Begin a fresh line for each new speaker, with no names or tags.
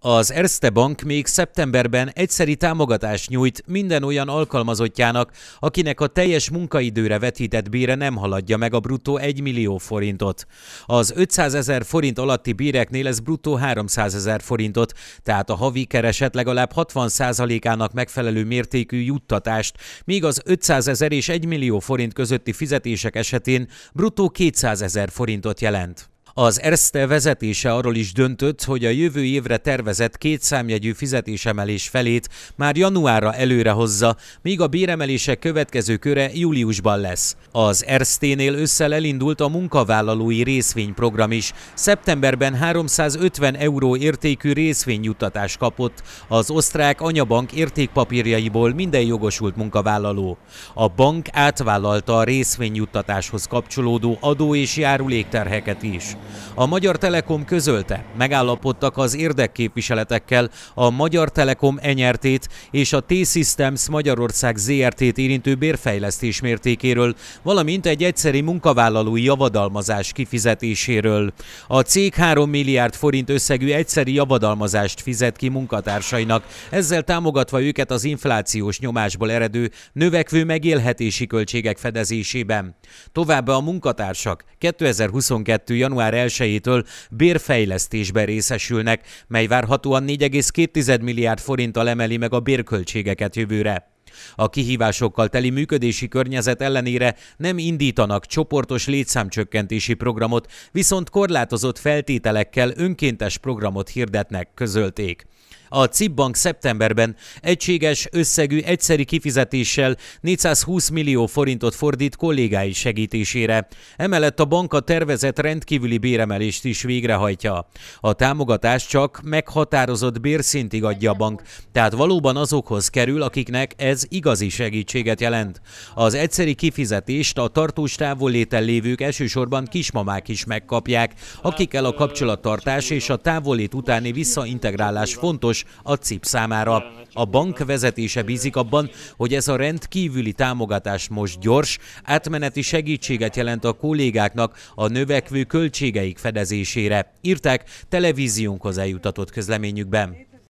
Az Erste Bank még szeptemberben egyszeri támogatást nyújt minden olyan alkalmazottjának, akinek a teljes munkaidőre vetített bére nem haladja meg a bruttó 1 millió forintot. Az 500 ezer forint alatti béreknél ez bruttó 300 ezer forintot, tehát a havi kereset legalább 60%-ának megfelelő mértékű juttatást, míg az 500 ezer és 1 millió forint közötti fizetések esetén bruttó 200 ezer forintot jelent. Az ERSZTE vezetése arról is döntött, hogy a jövő évre tervezett két számjegyű fizetésemelés felét már januárra előre hozza, míg a béremelések következő köre júliusban lesz. Az ERSZTE-nél összel elindult a munkavállalói részvényprogram is. Szeptemberben 350 euró értékű részvényjuttatás kapott az osztrák anyabank értékpapírjaiból minden jogosult munkavállaló. A bank átvállalta a részvényjuttatáshoz kapcsolódó adó és járulékterheket is. A Magyar Telekom közölte, megállapodtak az érdekképviseletekkel a Magyar Telekom enyertét és a T-Systems Magyarország ZRT-t érintő bérfejlesztés mértékéről, valamint egy egyszeri munkavállalói javadalmazás kifizetéséről. A cég 3 milliárd forint összegű egyszeri javadalmazást fizet ki munkatársainak, ezzel támogatva őket az inflációs nyomásból eredő növekvő megélhetési költségek fedezésében. Továbbá a munkatársak 2022. január 1-től bérfejlesztésbe részesülnek, mely várhatóan 4,2 milliárd forinttal emeli meg a bérköltségeket jövőre. A kihívásokkal teli működési környezet ellenére nem indítanak csoportos létszámcsökkentési programot, viszont korlátozott feltételekkel önkéntes programot hirdetnek, közölték. A Cibbank Bank szeptemberben egységes összegű egyszeri kifizetéssel 420 millió forintot fordít kollégái segítésére. Emellett a bank a tervezett rendkívüli béremelést is végrehajtja. A támogatás csak meghatározott bérszintig adja a bank, tehát valóban azokhoz kerül, akiknek ez igazi segítséget jelent. Az egyszeri kifizetést a tartós távolléten lévők elsősorban kismamák is megkapják, akikkel a kapcsolattartás és a távollét utáni visszaintegrálás fontos, fontos a CIP számára. A bank vezetése bízik abban, hogy ez a rendkívüli támogatás most gyors, átmeneti segítséget jelent a kollégáknak a növekvő költségeik fedezésére, írták televíziónkhoz eljutatott közleményükben.